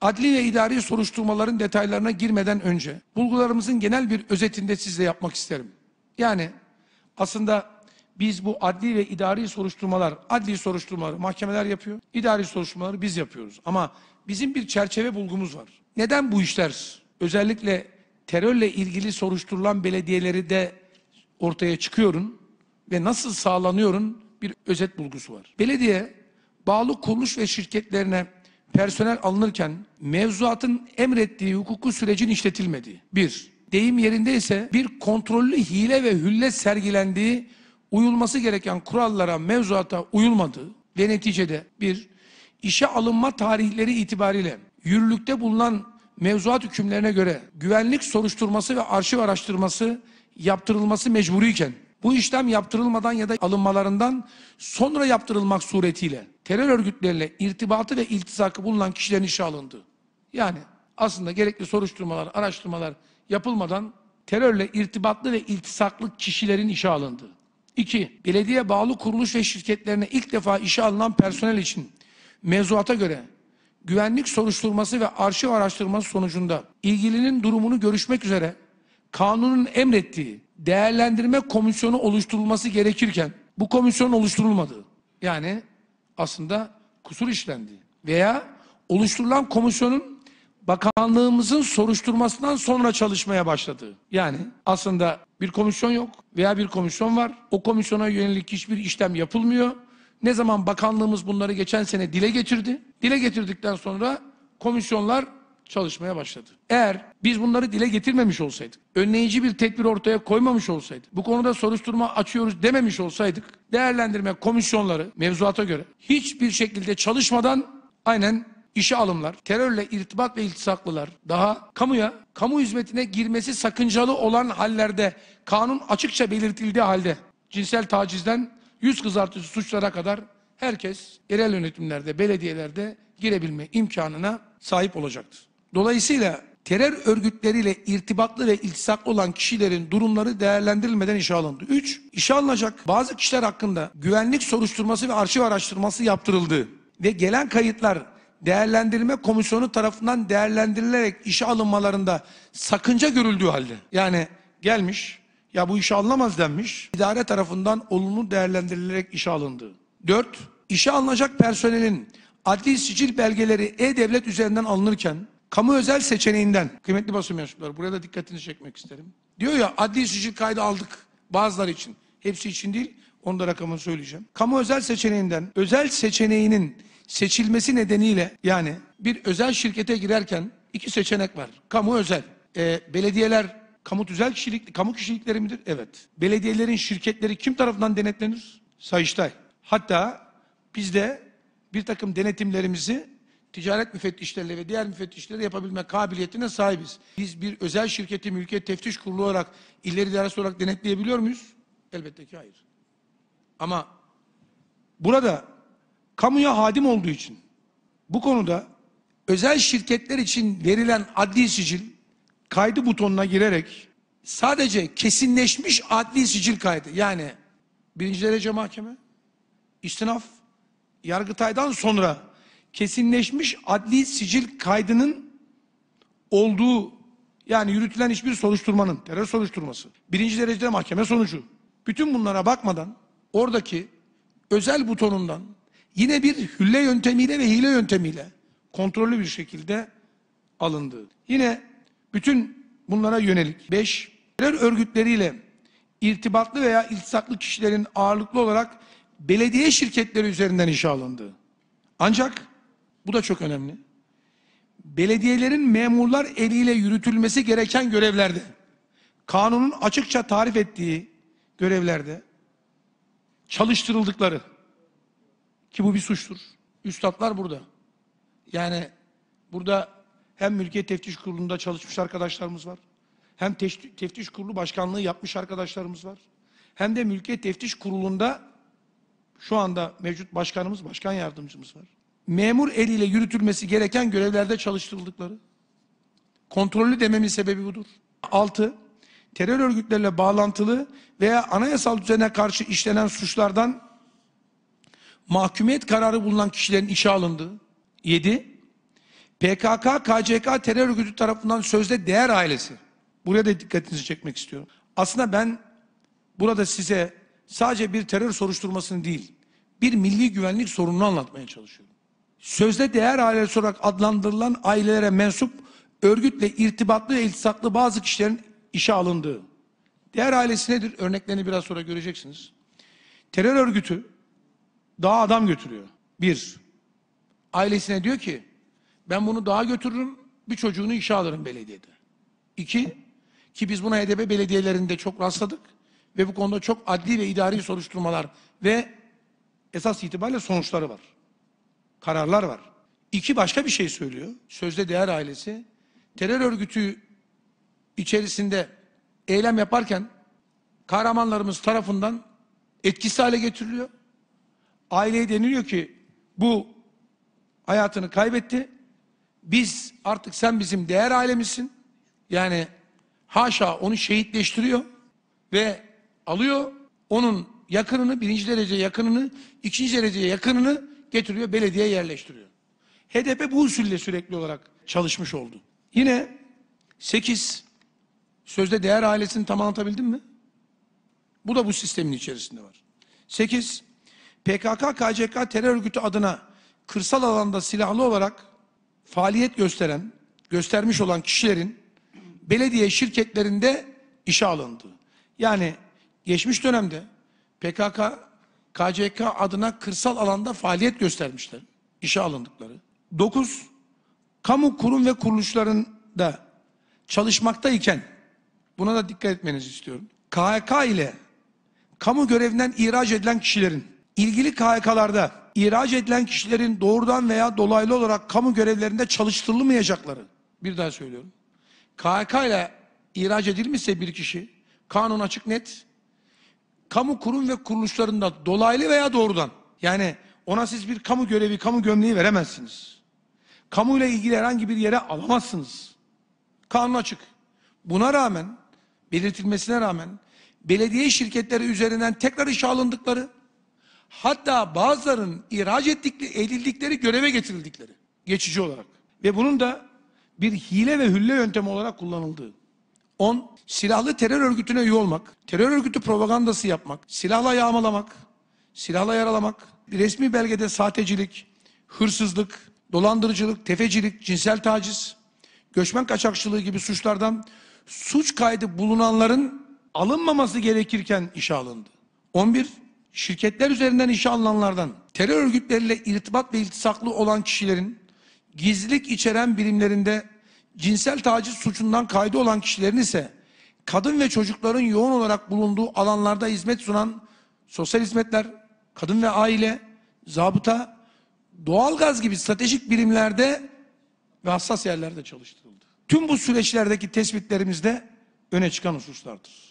Adli ve idari soruşturmaların detaylarına girmeden önce bulgularımızın genel bir özetinde sizle yapmak isterim. Yani aslında biz bu adli ve idari soruşturmalar, adli soruşturmaları mahkemeler yapıyor, idari soruşturmaları biz yapıyoruz. Ama bizim bir çerçeve bulgumuz var. Neden bu işler özellikle terörle ilgili soruşturulan belediyeleri de ortaya çıkıyorum ve nasıl sağlanıyorum bir özet bulgusu var. Belediye bağlı kuruluş ve şirketlerine personel alınırken mevzuatın emrettiği hukuku sürecin işletilmediği. Bir, deyim yerinde ise bir kontrollü hile ve hülle sergilendiği, uyulması gereken kurallara, mevzuata uyulmadığı ve neticede bir, işe alınma tarihleri itibariyle yürürlükte bulunan mevzuat hükümlerine göre güvenlik soruşturması ve arşiv araştırması yaptırılması mecburiyken bu işlem yaptırılmadan ya da alınmalarından sonra yaptırılmak suretiyle terör örgütleriyle irtibatı ve iltisakı bulunan kişilerin işe alındı. Yani aslında gerekli soruşturmalar, araştırmalar yapılmadan terörle irtibatlı ve iltisaklı kişilerin işe alındı. 2. Belediye bağlı kuruluş ve şirketlerine ilk defa işe alınan personel için mevzuata göre güvenlik soruşturması ve arşiv araştırması sonucunda ilgilinin durumunu görüşmek üzere kanunun emrettiği değerlendirme komisyonu oluşturulması gerekirken bu komisyon oluşturulmadı. Yani aslında kusur işlendi. Veya oluşturulan komisyonun bakanlığımızın soruşturmasından sonra çalışmaya başladı. Yani aslında bir komisyon yok veya bir komisyon var. O komisyona yönelik hiçbir işlem yapılmıyor. Ne zaman bakanlığımız bunları geçen sene dile getirdi. Dile getirdikten sonra komisyonlar çalışmaya başladı. Eğer biz bunları dile getirmemiş olsaydık, önleyici bir tedbir ortaya koymamış olsaydık, bu konuda soruşturma açıyoruz dememiş olsaydık, değerlendirme komisyonları mevzuata göre hiçbir şekilde çalışmadan aynen işe alımlar, terörle irtibat ve iltisaklılar daha kamuya, kamu hizmetine girmesi sakıncalı olan hallerde, kanun açıkça belirtildiği halde cinsel tacizden yüz kızartıcı suçlara kadar herkes yerel yönetimlerde, belediyelerde girebilme imkanına sahip olacaktır. Dolayısıyla terör örgütleriyle irtibatlı ve iltisaklı olan kişilerin durumları değerlendirilmeden işe alındı. 3. İşe alınacak bazı kişiler hakkında güvenlik soruşturması ve arşiv araştırması yaptırıldı ve gelen kayıtlar değerlendirme komisyonu tarafından değerlendirilerek işe alınmalarında sakınca görüldüğü halde yani gelmiş ya bu işe alınamaz denmiş idare tarafından olumlu değerlendirilerek işe alındı. 4. İşe alınacak personelin adli sicil belgeleri e-devlet üzerinden alınırken kamu özel seçeneğinden kıymetli basın mensupları buraya da dikkatinizi çekmek isterim. Diyor ya adli sicil kaydı aldık bazıları için. Hepsi için değil. Onu da rakamını söyleyeceğim. Kamu özel seçeneğinden özel seçeneğinin seçilmesi nedeniyle yani bir özel şirkete girerken iki seçenek var. Kamu özel. Ee, belediyeler kamu tüzel kişilik, kamu kişilikleri midir? Evet. Belediyelerin şirketleri kim tarafından denetlenir? Sayıştay. Hatta bizde bir takım denetimlerimizi ticaret müfettişleri ve diğer müfettişleri yapabilme kabiliyetine sahibiz. Biz bir özel şirketi mülkiyet teftiş kurulu olarak ileri derece olarak denetleyebiliyor muyuz? Elbette ki hayır. Ama burada kamuya hadim olduğu için bu konuda özel şirketler için verilen adli sicil kaydı butonuna girerek sadece kesinleşmiş adli sicil kaydı yani birinci derece mahkeme, istinaf, yargıtaydan sonra kesinleşmiş adli sicil kaydının olduğu yani yürütülen hiçbir soruşturmanın, terör soruşturması, birinci derecede mahkeme sonucu, bütün bunlara bakmadan oradaki özel butonundan yine bir hülle yöntemiyle ve hile yöntemiyle kontrollü bir şekilde alındı. Yine bütün bunlara yönelik 5. Terör örgütleriyle irtibatlı veya iltisaklı kişilerin ağırlıklı olarak belediye şirketleri üzerinden inşa alındı. Ancak bu da çok önemli. Belediyelerin memurlar eliyle yürütülmesi gereken görevlerde, kanunun açıkça tarif ettiği görevlerde çalıştırıldıkları ki bu bir suçtur. Üstadlar burada. Yani burada hem Mülkiye Teftiş Kurulu'nda çalışmış arkadaşlarımız var. Hem Teftiş Kurulu Başkanlığı yapmış arkadaşlarımız var. Hem de Mülkiye Teftiş Kurulu'nda şu anda mevcut başkanımız, başkan yardımcımız var memur eliyle yürütülmesi gereken görevlerde çalıştırıldıkları. Kontrollü dememin sebebi budur. Altı, Terör örgütleriyle bağlantılı veya anayasal düzene karşı işlenen suçlardan mahkumiyet kararı bulunan kişilerin işe alındığı. Yedi, PKK, KCK terör örgütü tarafından sözde değer ailesi. Buraya da dikkatinizi çekmek istiyorum. Aslında ben burada size sadece bir terör soruşturmasını değil, bir milli güvenlik sorununu anlatmaya çalışıyorum sözde değer ailesi olarak adlandırılan ailelere mensup örgütle irtibatlı ve iltisaklı bazı kişilerin işe alındığı. Değer ailesi nedir? Örneklerini biraz sonra göreceksiniz. Terör örgütü daha adam götürüyor. Bir. Ailesine diyor ki ben bunu daha götürürüm bir çocuğunu işe alırım belediyede. İki. Ki biz buna HDP belediyelerinde çok rastladık. Ve bu konuda çok adli ve idari soruşturmalar ve esas itibariyle sonuçları var kararlar var. İki başka bir şey söylüyor. Sözde değer ailesi. Terör örgütü içerisinde eylem yaparken kahramanlarımız tarafından etkisiz hale getiriliyor. Aileye deniliyor ki bu hayatını kaybetti. Biz artık sen bizim değer ailemizsin. Yani haşa onu şehitleştiriyor ve alıyor onun yakınını birinci derece yakınını ikinci derece yakınını getiriyor belediye yerleştiriyor. HDP bu usulle sürekli olarak çalışmış oldu. Yine 8 sözde değer ailesini tam anlatabildim mi? Bu da bu sistemin içerisinde var. 8 PKK KCK terör örgütü adına kırsal alanda silahlı olarak faaliyet gösteren, göstermiş olan kişilerin belediye şirketlerinde işe alındı. Yani geçmiş dönemde PKK KCK adına kırsal alanda faaliyet göstermişler. İşe alındıkları. 9. Kamu kurum ve kuruluşlarında çalışmaktayken buna da dikkat etmenizi istiyorum. KHK ile kamu görevinden ihraç edilen kişilerin ilgili KHK'larda ihraç edilen kişilerin doğrudan veya dolaylı olarak kamu görevlerinde çalıştırılmayacakları bir daha söylüyorum. KHK ile ihraç edilmişse bir kişi kanun açık net kamu kurum ve kuruluşlarında dolaylı veya doğrudan yani ona siz bir kamu görevi, kamu gömleği veremezsiniz. Kamuyla ilgili herhangi bir yere alamazsınız. Kanun açık. Buna rağmen, belirtilmesine rağmen belediye şirketleri üzerinden tekrar işe alındıkları hatta bazılarının ihraç ettikleri, edildikleri göreve getirildikleri geçici olarak ve bunun da bir hile ve hülle yöntemi olarak kullanıldığı 10. Silahlı terör örgütüne üye olmak, terör örgütü propagandası yapmak, silahla yağmalamak, silahla yaralamak, resmi belgede sahtecilik, hırsızlık, dolandırıcılık, tefecilik, cinsel taciz, göçmen kaçakçılığı gibi suçlardan suç kaydı bulunanların alınmaması gerekirken işe alındı. 11. Şirketler üzerinden işe alınanlardan terör örgütleriyle irtibat ve iltisaklı olan kişilerin gizlilik içeren birimlerinde cinsel taciz suçundan kaydı olan kişilerin ise kadın ve çocukların yoğun olarak bulunduğu alanlarda hizmet sunan sosyal hizmetler, kadın ve aile, zabıta, doğalgaz gibi stratejik birimlerde ve hassas yerlerde çalıştırıldı. Tüm bu süreçlerdeki tespitlerimizde öne çıkan hususlardır.